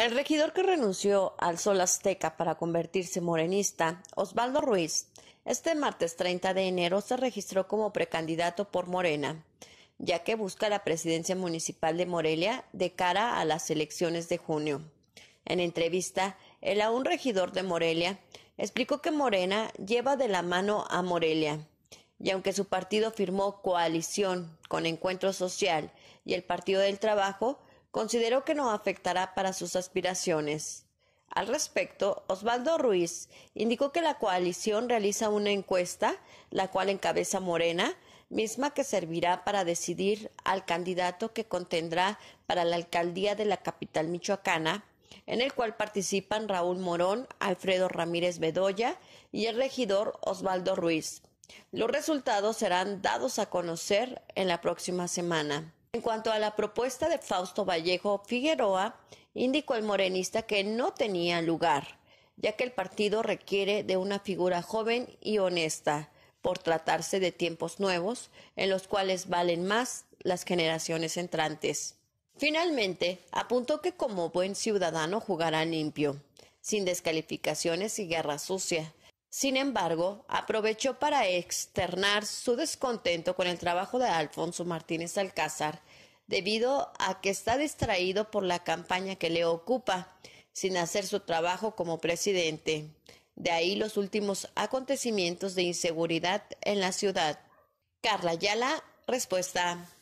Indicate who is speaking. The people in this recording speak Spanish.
Speaker 1: El regidor que renunció al Sol Azteca para convertirse morenista, Osvaldo Ruiz, este martes 30 de enero se registró como precandidato por Morena, ya que busca la presidencia municipal de Morelia de cara a las elecciones de junio. En entrevista, el aún regidor de Morelia explicó que Morena lleva de la mano a Morelia, y aunque su partido firmó coalición con Encuentro Social y el Partido del Trabajo, Considero que no afectará para sus aspiraciones. Al respecto, Osvaldo Ruiz indicó que la coalición realiza una encuesta, la cual encabeza Morena, misma que servirá para decidir al candidato que contendrá para la alcaldía de la capital michoacana, en el cual participan Raúl Morón, Alfredo Ramírez Bedoya y el regidor Osvaldo Ruiz. Los resultados serán dados a conocer en la próxima semana. En cuanto a la propuesta de Fausto Vallejo Figueroa, indicó el morenista que no tenía lugar, ya que el partido requiere de una figura joven y honesta, por tratarse de tiempos nuevos en los cuales valen más las generaciones entrantes. Finalmente, apuntó que como buen ciudadano jugará limpio, sin descalificaciones y guerra sucia, sin embargo, aprovechó para externar su descontento con el trabajo de Alfonso Martínez Alcázar, debido a que está distraído por la campaña que le ocupa, sin hacer su trabajo como presidente. De ahí los últimos acontecimientos de inseguridad en la ciudad. Carla Yala, respuesta.